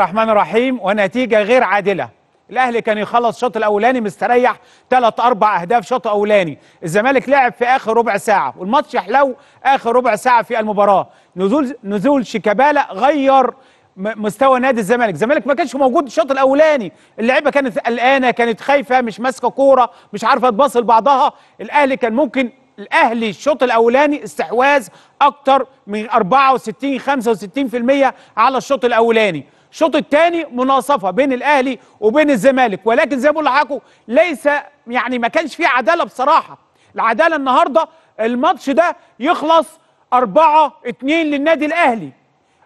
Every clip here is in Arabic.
الرحمن الرحيم ونتيجة غير عادلة الأهلي كان يخلص الشوط الأولاني مستريح ثلاث أربع أهداف شوط أولاني الزمالك لعب في آخر ربع ساعة والماتش يحلو آخر ربع ساعة في المباراة نزول نزول شيكابالا غير مستوى نادي الزمالك الزمالك ما كانش موجود الشوط الاولاني اللعيبه كانت قلقانه كانت خايفه مش ماسكه كوره مش عارفه تباصل بعضها الاهلي كان ممكن الاهلي الشوط الاولاني استحواذ اكتر من 64 65% على الشوط الاولاني الشوط الثاني مناصفه بين الاهلي وبين الزمالك ولكن زي ما بقول لحضراتكم ليس يعني ما كانش فيه عداله بصراحه العداله النهارده الماتش ده يخلص 4 2 للنادي الاهلي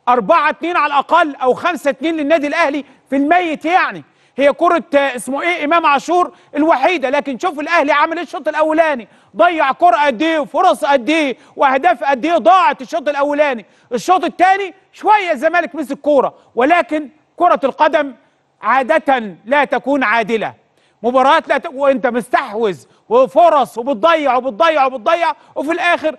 4 2 على الاقل او 5 2 للنادي الاهلي في الميت يعني هي كرة آه، اسمه ايه امام عاشور الوحيدة لكن شوف الاهلي عمل ايه الشوط الاولاني ضيع كرة قد ايه وفرص قد ايه واهداف قد ايه ضاعت الشوط الاولاني الشوط الثاني شوية الزمالك مسك كورة ولكن كرة القدم عادة لا تكون عادلة مباراة لا ت... وانت مستحوذ وفرص وبتضيع وبتضيع وبتضيع وفي الاخر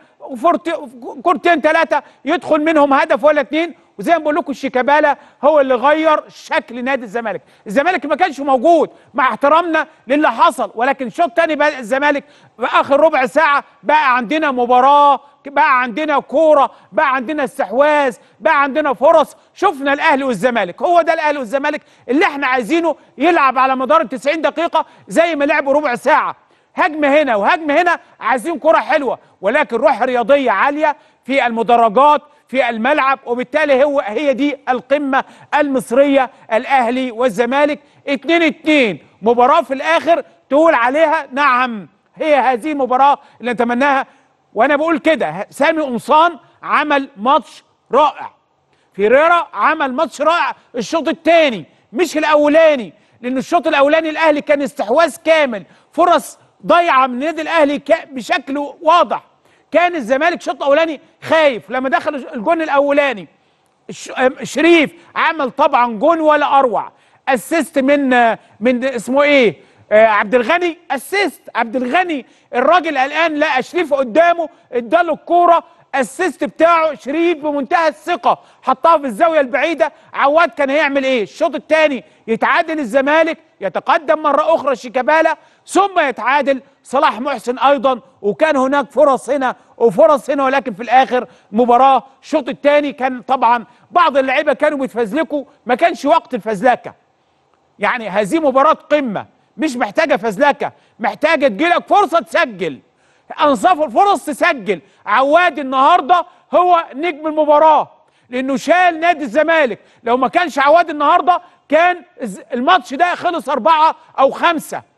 كورتين ثلاثة يدخل منهم هدف ولا اثنين وزي ما بقول لكم الشيكابالا هو اللي غير شكل نادي الزمالك الزمالك ما كانش موجود مع احترامنا للي حصل ولكن شوط تاني بقى الزمالك في اخر ربع ساعه بقى عندنا مباراه بقى عندنا كوره بقى عندنا استحواذ بقى عندنا فرص شفنا الاهلي والزمالك هو ده الاهلي والزمالك اللي احنا عايزينه يلعب على مدار ال 90 دقيقه زي ما لعبوا ربع ساعه هجمه هنا وهجمه هنا عايزين كره حلوه ولكن روح رياضيه عاليه في المدرجات في الملعب وبالتالي هو هي دي القمة المصرية الأهلي والزمالك 2 2 مباراة في الآخر تقول عليها نعم هي هذه المباراة اللي نتمناها وأنا بقول كده سامي قمصان عمل ماتش رائع فيريرا عمل ماتش رائع الشوط الثاني مش الاولاني لان الشوط الاولاني الاهلي كان استحواذ كامل فرص ضايعه من النادي الاهلي بشكل واضح كان الزمالك شوط اولاني خايف لما دخل الجون الاولاني شريف عمل طبعا جون ولا اروع اسيست من من اسمه ايه آه، عبد الغني اسيست عبد الغني الراجل قلقان لقى شريف قدامه اداله الكوره اسيست بتاعه شريف بمنتهى الثقه حطها في الزاويه البعيده عواد كان هيعمل ايه الشوط الثاني يتعادل الزمالك يتقدم مره اخرى شيكابالا ثم يتعادل صلاح محسن ايضا وكان هناك فرص هنا وفرص هنا ولكن في الاخر مباراه الشوط الثاني كان طبعا بعض اللعيبه كانوا بيتفزلكوا ما كانش وقت الفزلكه يعني هذه مباراه قمه مش محتاجه فزلكه محتاجه تجيلك فرصه تسجل انصفه الفرص تسجل عواد النهارده هو نجم المباراه لانه شال نادي الزمالك لو ما كانش عواد النهارده كان الماتش ده خلص أربعة أو خمسة